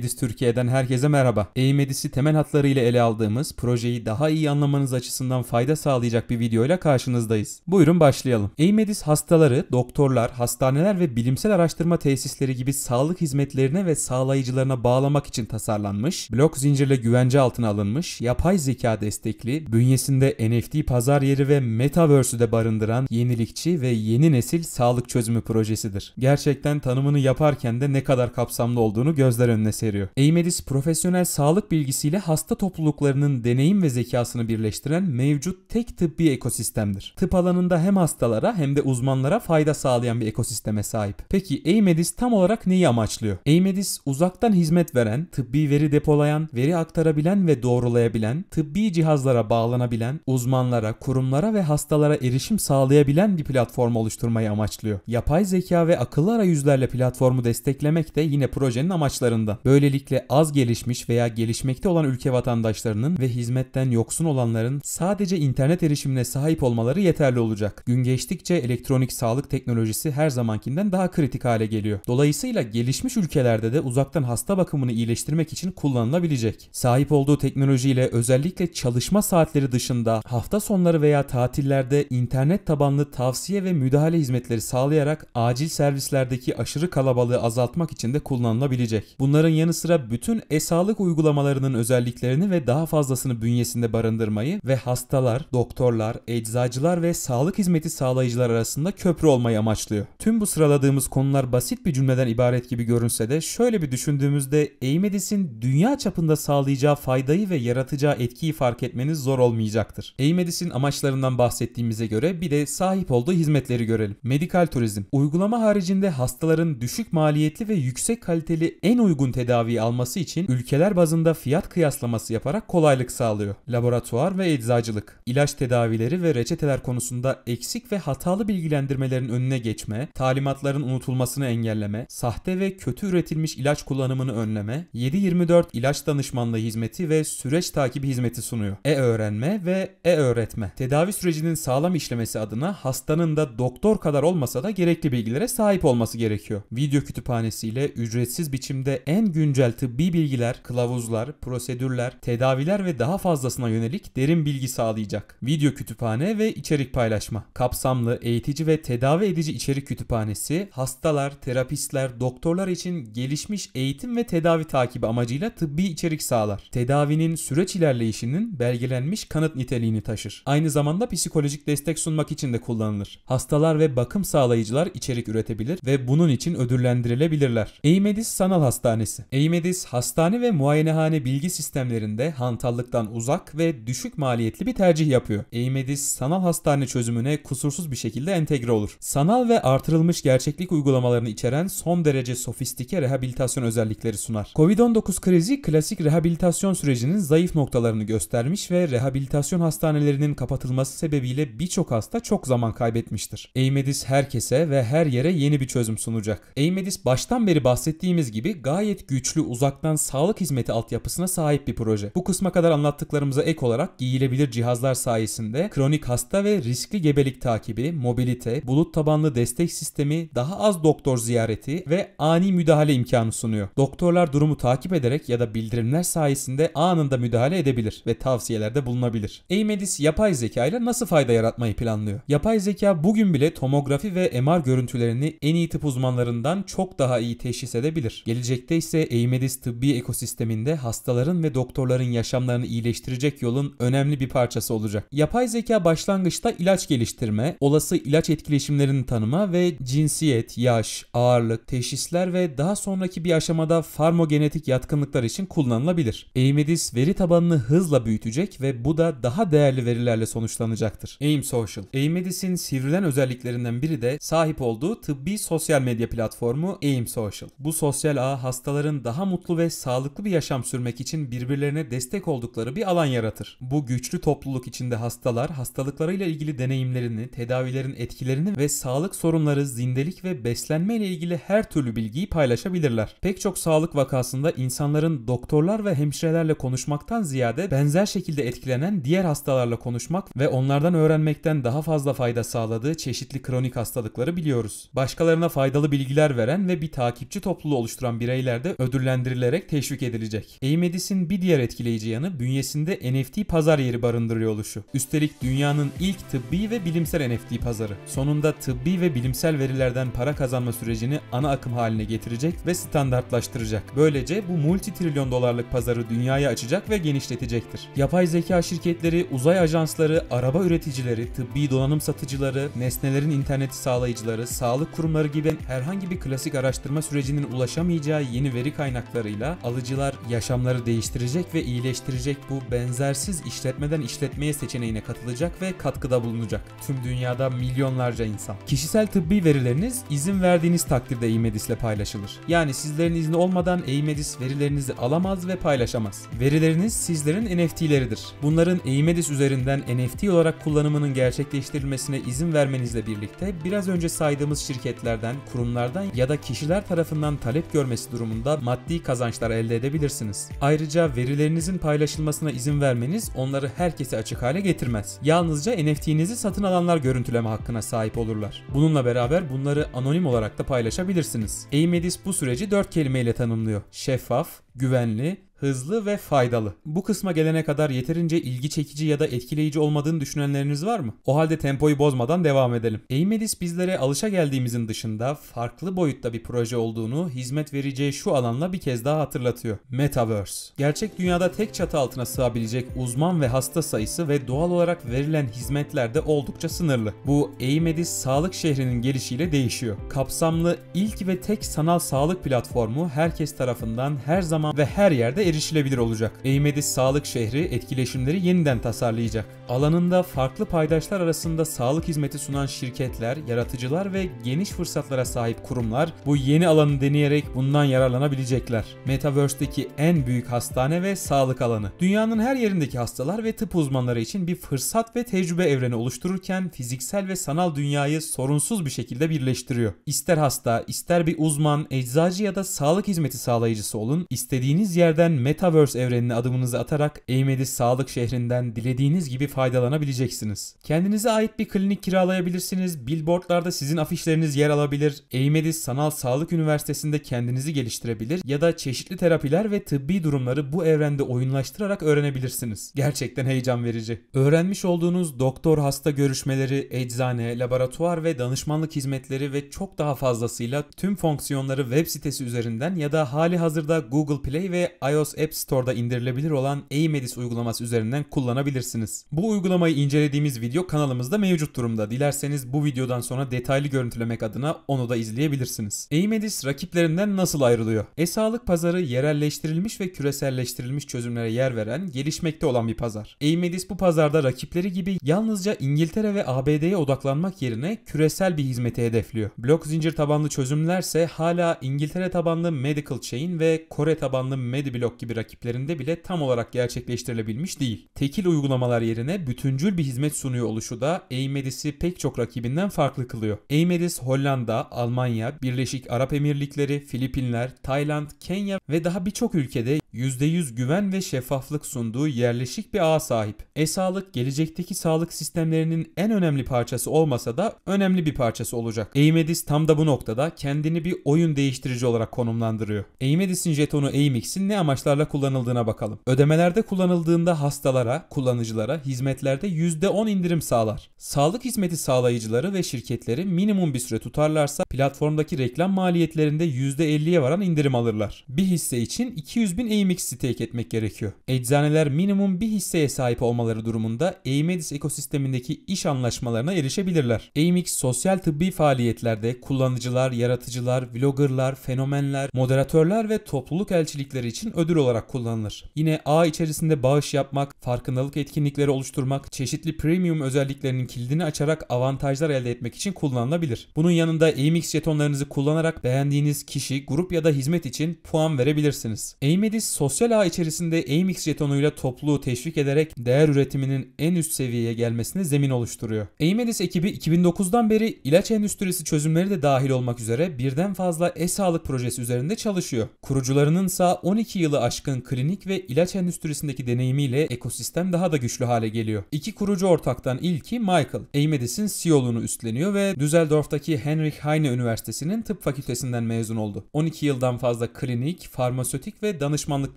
Medis Türkiye'den herkese merhaba. Eğmedis'i temel hatlarıyla ele aldığımız projeyi daha iyi anlamanız açısından fayda sağlayacak bir videoyla karşınızdayız. Buyurun başlayalım. Eğmedis hastaları, doktorlar, hastaneler ve bilimsel araştırma tesisleri gibi sağlık hizmetlerine ve sağlayıcılarına bağlamak için tasarlanmış, blok zincirle güvence altına alınmış, yapay zeka destekli, bünyesinde NFT pazar yeri ve metaverse'ü de barındıran yenilikçi ve yeni nesil sağlık çözümü projesidir. Gerçekten tanımını yaparken de ne kadar kapsamlı olduğunu gözler önüne seriyor içeriyor. Eymedis profesyonel sağlık bilgisiyle hasta topluluklarının deneyim ve zekasını birleştiren mevcut tek tıbbi ekosistemdir. Tıp alanında hem hastalara hem de uzmanlara fayda sağlayan bir ekosisteme sahip. Peki Eymedis tam olarak neyi amaçlıyor? Eymedis uzaktan hizmet veren, tıbbi veri depolayan, veri aktarabilen ve doğrulayabilen, tıbbi cihazlara bağlanabilen, uzmanlara, kurumlara ve hastalara erişim sağlayabilen bir platform oluşturmayı amaçlıyor. Yapay zeka ve akıllı arayüzlerle platformu desteklemek de yine projenin amaçlarında. Böyle Böylelikle az gelişmiş veya gelişmekte olan ülke vatandaşlarının ve hizmetten yoksun olanların sadece internet erişimine sahip olmaları yeterli olacak. Gün geçtikçe elektronik sağlık teknolojisi her zamankinden daha kritik hale geliyor. Dolayısıyla gelişmiş ülkelerde de uzaktan hasta bakımını iyileştirmek için kullanılabilecek. Sahip olduğu teknolojiyle özellikle çalışma saatleri dışında hafta sonları veya tatillerde internet tabanlı tavsiye ve müdahale hizmetleri sağlayarak acil servislerdeki aşırı kalabalığı azaltmak için de kullanılabilecek. Bunların yanı yanı sıra bütün e-sağlık uygulamalarının özelliklerini ve daha fazlasını bünyesinde barındırmayı ve hastalar, doktorlar, eczacılar ve sağlık hizmeti sağlayıcılar arasında köprü olmayı amaçlıyor. Tüm bu sıraladığımız konular basit bir cümleden ibaret gibi görünse de şöyle bir düşündüğümüzde e-medisin dünya çapında sağlayacağı faydayı ve yaratacağı etkiyi fark etmeniz zor olmayacaktır. E-medisin amaçlarından bahsettiğimize göre bir de sahip olduğu hizmetleri görelim. Medikal turizm, uygulama haricinde hastaların düşük maliyetli ve yüksek kaliteli en uygun tedavi tedaviyi alması için ülkeler bazında fiyat kıyaslaması yaparak kolaylık sağlıyor. Laboratuvar ve eczacılık, ilaç tedavileri ve reçeteler konusunda eksik ve hatalı bilgilendirmelerin önüne geçme, talimatların unutulmasını engelleme, sahte ve kötü üretilmiş ilaç kullanımını önleme, 7-24 ilaç danışmanlığı hizmeti ve süreç takibi hizmeti sunuyor. E-öğrenme ve e-öğretme. Tedavi sürecinin sağlam işlemesi adına hastanın da doktor kadar olmasa da gerekli bilgilere sahip olması gerekiyor. Video kütüphanesiyle ücretsiz biçimde en güçlü güncel tıbbi bilgiler, kılavuzlar, prosedürler, tedaviler ve daha fazlasına yönelik derin bilgi sağlayacak. Video kütüphane ve içerik paylaşma. Kapsamlı, eğitici ve tedavi edici içerik kütüphanesi, hastalar, terapistler, doktorlar için gelişmiş eğitim ve tedavi takibi amacıyla tıbbi içerik sağlar. Tedavinin süreç ilerleyişinin belgelenmiş kanıt niteliğini taşır. Aynı zamanda psikolojik destek sunmak için de kullanılır. Hastalar ve bakım sağlayıcılar içerik üretebilir ve bunun için ödüllendirilebilirler. Eymedis Sanal Hastanesi Eymedis, hastane ve muayenehane bilgi sistemlerinde hantallıktan uzak ve düşük maliyetli bir tercih yapıyor. Eymedis, sanal hastane çözümüne kusursuz bir şekilde entegre olur. Sanal ve artırılmış gerçeklik uygulamalarını içeren son derece sofistike rehabilitasyon özellikleri sunar. Covid-19 krizi klasik rehabilitasyon sürecinin zayıf noktalarını göstermiş ve rehabilitasyon hastanelerinin kapatılması sebebiyle birçok hasta çok zaman kaybetmiştir. Eymedis herkese ve her yere yeni bir çözüm sunacak. Eymedis baştan beri bahsettiğimiz gibi gayet güçlü güçlü uzaktan sağlık hizmeti altyapısına sahip bir proje. Bu kısma kadar anlattıklarımıza ek olarak giyilebilir cihazlar sayesinde kronik hasta ve riskli gebelik takibi, mobilite, bulut tabanlı destek sistemi, daha az doktor ziyareti ve ani müdahale imkanı sunuyor. Doktorlar durumu takip ederek ya da bildirimler sayesinde anında müdahale edebilir ve tavsiyelerde bulunabilir. Eymedis yapay zeka ile nasıl fayda yaratmayı planlıyor? Yapay zeka bugün bile tomografi ve MR görüntülerini en iyi tıp uzmanlarından çok daha iyi teşhis edebilir. Gelecekte ise Eymedis tıbbi ekosisteminde hastaların ve doktorların yaşamlarını iyileştirecek yolun önemli bir parçası olacak. Yapay zeka başlangıçta ilaç geliştirme, olası ilaç etkileşimlerini tanıma ve cinsiyet, yaş, ağırlık, teşhisler ve daha sonraki bir aşamada farmogenetik yatkınlıklar için kullanılabilir. Eymedis veri tabanını hızla büyütecek ve bu da daha değerli verilerle sonuçlanacaktır. AIM Social. Eymedis'in sivrilen özelliklerinden biri de sahip olduğu tıbbi sosyal medya platformu AIM Social. Bu sosyal ağ hastaların daha mutlu ve sağlıklı bir yaşam sürmek için birbirlerine destek oldukları bir alan yaratır. Bu güçlü topluluk içinde hastalar hastalıklarıyla ilgili deneyimlerini, tedavilerin etkilerini ve sağlık sorunları, zindelik ve beslenme ile ilgili her türlü bilgiyi paylaşabilirler. Pek çok sağlık vakasında insanların doktorlar ve hemşirelerle konuşmaktan ziyade benzer şekilde etkilenen diğer hastalarla konuşmak ve onlardan öğrenmekten daha fazla fayda sağladığı çeşitli kronik hastalıkları biliyoruz. Başkalarına faydalı bilgiler veren ve bir takipçi topluluğu oluşturan bireylerde ödül ödüllendirilerek teşvik edilecek. Amedis'in bir diğer etkileyici yanı bünyesinde NFT pazar yeri barındırıyor oluşu. Üstelik dünyanın ilk tıbbi ve bilimsel NFT pazarı. Sonunda tıbbi ve bilimsel verilerden para kazanma sürecini ana akım haline getirecek ve standartlaştıracak. Böylece bu multi trilyon dolarlık pazarı dünyaya açacak ve genişletecektir. Yapay zeka şirketleri, uzay ajansları, araba üreticileri, tıbbi donanım satıcıları, nesnelerin interneti sağlayıcıları, sağlık kurumları gibi herhangi bir klasik araştırma sürecinin ulaşamayacağı yeni veri kaynaklarıyla alıcılar yaşamları değiştirecek ve iyileştirecek bu benzersiz işletmeden işletmeye seçeneğine katılacak ve katkıda bulunacak. Tüm dünyada milyonlarca insan. Kişisel tıbbi verileriniz izin verdiğiniz takdirde e-Medis ile paylaşılır. Yani sizlerin izni olmadan e-Medis verilerinizi alamaz ve paylaşamaz. Verileriniz sizlerin NFT'leridir. Bunların e-Medis üzerinden NFT olarak kullanımının gerçekleştirilmesine izin vermenizle birlikte biraz önce saydığımız şirketlerden, kurumlardan ya da kişiler tarafından talep görmesi durumunda maddi kazançlar elde edebilirsiniz. Ayrıca verilerinizin paylaşılmasına izin vermeniz onları herkese açık hale getirmez. Yalnızca NFT'nizi satın alanlar görüntüleme hakkına sahip olurlar. Bununla beraber bunları anonim olarak da paylaşabilirsiniz. Eymedis bu süreci 4 kelimeyle tanımlıyor. Şeffaf, güvenli, hızlı ve faydalı. Bu kısma gelene kadar yeterince ilgi çekici ya da etkileyici olmadığını düşünenleriniz var mı? O halde tempoyu bozmadan devam edelim. Eymedis bizlere alışa geldiğimizin dışında farklı boyutta bir proje olduğunu hizmet vereceği şu alanla bir kez daha hatırlatıyor. Metaverse. Gerçek dünyada tek çatı altına sığabilecek uzman ve hasta sayısı ve doğal olarak verilen hizmetler de oldukça sınırlı. Bu Eymedis sağlık şehrinin gelişiyle değişiyor. Kapsamlı ilk ve tek sanal sağlık platformu herkes tarafından her zaman ve her yerde erişilebilir olacak. Eymedis Sağlık Şehri etkileşimleri yeniden tasarlayacak. Alanında farklı paydaşlar arasında sağlık hizmeti sunan şirketler, yaratıcılar ve geniş fırsatlara sahip kurumlar bu yeni alanı deneyerek bundan yararlanabilecekler. Metaverse'deki en büyük hastane ve sağlık alanı. Dünyanın her yerindeki hastalar ve tıp uzmanları için bir fırsat ve tecrübe evreni oluştururken fiziksel ve sanal dünyayı sorunsuz bir şekilde birleştiriyor. İster hasta, ister bir uzman, eczacı ya da sağlık hizmeti sağlayıcısı olun, istediğiniz yerden Metaverse evrenine adımınızı atarak Eymedi Sağlık şehrinden dilediğiniz gibi faydalanabileceksiniz. Kendinize ait bir klinik kiralayabilirsiniz, billboardlarda sizin afişleriniz yer alabilir, Eymedi Sanal Sağlık Üniversitesi'nde kendinizi geliştirebilir ya da çeşitli terapiler ve tıbbi durumları bu evrende oyunlaştırarak öğrenebilirsiniz. Gerçekten heyecan verici. Öğrenmiş olduğunuz doktor hasta görüşmeleri, eczane, laboratuvar ve danışmanlık hizmetleri ve çok daha fazlasıyla tüm fonksiyonları web sitesi üzerinden ya da hali hazırda Google Play ve iOS iOS App Store'da indirilebilir olan eMedis uygulaması üzerinden kullanabilirsiniz. Bu uygulamayı incelediğimiz video kanalımızda mevcut durumda. Dilerseniz bu videodan sonra detaylı görüntülemek adına onu da izleyebilirsiniz. eMedis rakiplerinden nasıl ayrılıyor? E-sağlık pazarı yerelleştirilmiş ve küreselleştirilmiş çözümlere yer veren, gelişmekte olan bir pazar. eMedis bu pazarda rakipleri gibi yalnızca İngiltere ve ABD'ye odaklanmak yerine küresel bir hizmeti hedefliyor. Blok zincir tabanlı çözümlerse hala İngiltere tabanlı Medical Chain ve Kore tabanlı MediBlock gibi rakiplerinde bile tam olarak gerçekleştirilebilmiş değil. Tekil uygulamalar yerine bütüncül bir hizmet sunuyor oluşu da Eymedis'i pek çok rakibinden farklı kılıyor. Eymedis Hollanda, Almanya, Birleşik Arap Emirlikleri, Filipinler, Tayland, Kenya ve daha birçok ülkede %100 güven ve şeffaflık sunduğu yerleşik bir ağa sahip. E-sağlık gelecekteki sağlık sistemlerinin en önemli parçası olmasa da önemli bir parçası olacak. Eymedis tam da bu noktada kendini bir oyun değiştirici olarak konumlandırıyor. Eymedis'in jetonu Eymix'in ne amaçlarla kullanıldığına bakalım. Ödemelerde kullanıldığında hastalara, kullanıcılara hizmetlerde %10 indirim sağlar. Sağlık hizmeti sağlayıcıları ve şirketleri minimum bir süre tutarlarsa platformdaki reklam maliyetlerinde %50'ye varan indirim alırlar. Bir hisse için 200 bin Eymedis AMX stake etmek gerekiyor. Eczaneler minimum bir hisseye sahip olmaları durumunda AMX ekosistemindeki iş anlaşmalarına erişebilirler. AMX sosyal tıbbi faaliyetlerde kullanıcılar, yaratıcılar, vloggerlar, fenomenler, moderatörler ve topluluk elçilikleri için ödül olarak kullanılır. Yine ağ içerisinde bağış yapmak, farkındalık etkinlikleri oluşturmak, çeşitli premium özelliklerinin kilidini açarak avantajlar elde etmek için kullanılabilir. Bunun yanında AMX jetonlarınızı kullanarak beğendiğiniz kişi, grup ya da hizmet için puan verebilirsiniz. AMX sosyal ağ içerisinde Amix jetonuyla topluluğu teşvik ederek değer üretiminin en üst seviyeye gelmesine zemin oluşturuyor. Amedis ekibi 2009'dan beri ilaç endüstrisi çözümleri de dahil olmak üzere birden fazla e-sağlık projesi üzerinde çalışıyor. Kurucularının ise 12 yılı aşkın klinik ve ilaç endüstrisindeki deneyimiyle ekosistem daha da güçlü hale geliyor. İki kurucu ortaktan ilki Michael. Amedis'in CEO'luğunu üstleniyor ve Düsseldorf'taki Henrik Heine Üniversitesi'nin tıp fakültesinden mezun oldu. 12 yıldan fazla klinik, farmasötik ve danışman uzmanlık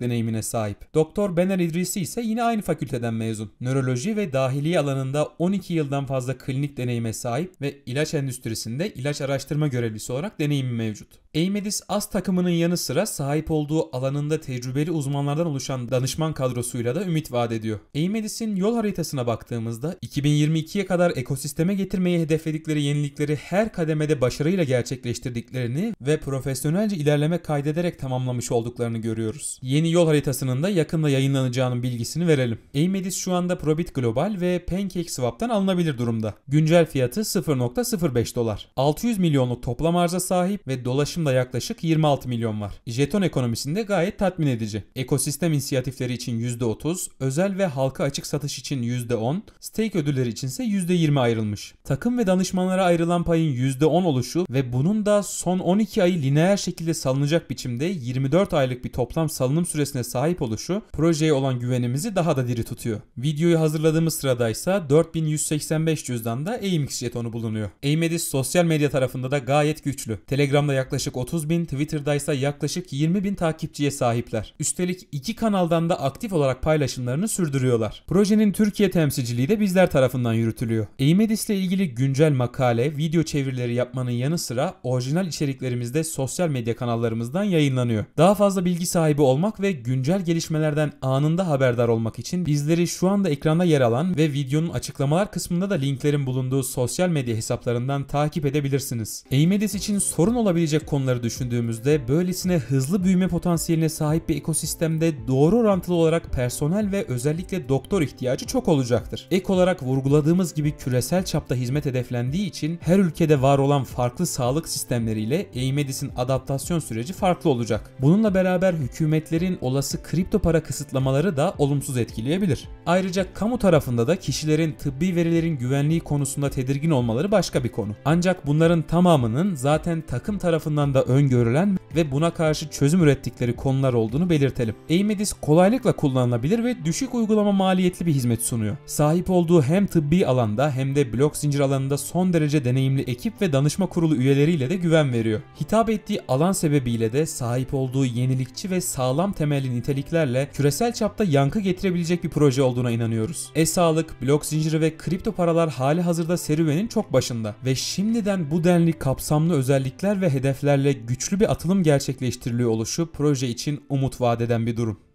deneyimine sahip. Doktor Bener İdrisi ise yine aynı fakülteden mezun. Nöroloji ve dahiliye alanında 12 yıldan fazla klinik deneyime sahip ve ilaç endüstrisinde ilaç araştırma görevlisi olarak deneyimi mevcut. Eymedis az takımının yanı sıra sahip olduğu alanında tecrübeli uzmanlardan oluşan danışman kadrosuyla da ümit vaat ediyor. Eymedis'in yol haritasına baktığımızda 2022'ye kadar ekosisteme getirmeyi hedefledikleri yenilikleri her kademede başarıyla gerçekleştirdiklerini ve profesyonelce ilerleme kaydederek tamamlamış olduklarını görüyoruz. Yeni yol haritasının da yakında yayınlanacağının bilgisini verelim. Eymedis şu anda Probit Global ve PancakeSwap'tan alınabilir durumda. Güncel fiyatı 0.05 dolar. 600 milyonluk toplam arza sahip ve dolaşım da yaklaşık 26 milyon var. Jeton ekonomisinde gayet tatmin edici. Ekosistem inisiyatifleri için %30, özel ve halka açık satış için %10, stake ödülleri için içinse %20 ayrılmış. Takım ve danışmanlara ayrılan payın %10 oluşu ve bunun da son 12 ayı lineer şekilde salınacak biçimde 24 aylık bir toplam salınım süresine sahip oluşu projeye olan güvenimizi daha da diri tutuyor. Videoyu hazırladığımız sırada ise 4185 cüzdanda AMX jetonu bulunuyor. AMX sosyal medya tarafında da gayet güçlü. Telegram'da yaklaşık yaklaşık 30 bin, Twitter'da ise yaklaşık 20 bin takipçiye sahipler. Üstelik iki kanaldan da aktif olarak paylaşımlarını sürdürüyorlar. Projenin Türkiye temsilciliği de bizler tarafından yürütülüyor. Eymedis ile ilgili güncel makale, video çevirileri yapmanın yanı sıra orijinal içeriklerimiz de sosyal medya kanallarımızdan yayınlanıyor. Daha fazla bilgi sahibi olmak ve güncel gelişmelerden anında haberdar olmak için bizleri şu anda ekranda yer alan ve videonun açıklamalar kısmında da linklerin bulunduğu sosyal medya hesaplarından takip edebilirsiniz. Eymedis için sorun olabilecek konu bunları düşündüğümüzde böylesine hızlı büyüme potansiyeline sahip bir ekosistemde doğru orantılı olarak personel ve özellikle doktor ihtiyacı çok olacaktır. Ek olarak vurguladığımız gibi küresel çapta hizmet hedeflendiği için her ülkede var olan farklı sağlık sistemleriyle e-medisin adaptasyon süreci farklı olacak. Bununla beraber hükümetlerin olası kripto para kısıtlamaları da olumsuz etkileyebilir. Ayrıca kamu tarafında da kişilerin tıbbi verilerin güvenliği konusunda tedirgin olmaları başka bir konu. Ancak bunların tamamının zaten takım tarafından tarafından da öngörülen ve buna karşı çözüm ürettikleri konular olduğunu belirtelim. Eymedis kolaylıkla kullanılabilir ve düşük uygulama maliyetli bir hizmet sunuyor. Sahip olduğu hem tıbbi alanda hem de blok zincir alanında son derece deneyimli ekip ve danışma kurulu üyeleriyle de güven veriyor. Hitap ettiği alan sebebiyle de sahip olduğu yenilikçi ve sağlam temelli niteliklerle küresel çapta yankı getirebilecek bir proje olduğuna inanıyoruz. E-sağlık, blok zinciri ve kripto paralar hali hazırda serüvenin çok başında ve şimdiden bu denli kapsamlı özellikler ve hedefler projelerle güçlü bir atılım gerçekleştiriliyor oluşu proje için umut vaat eden bir durum.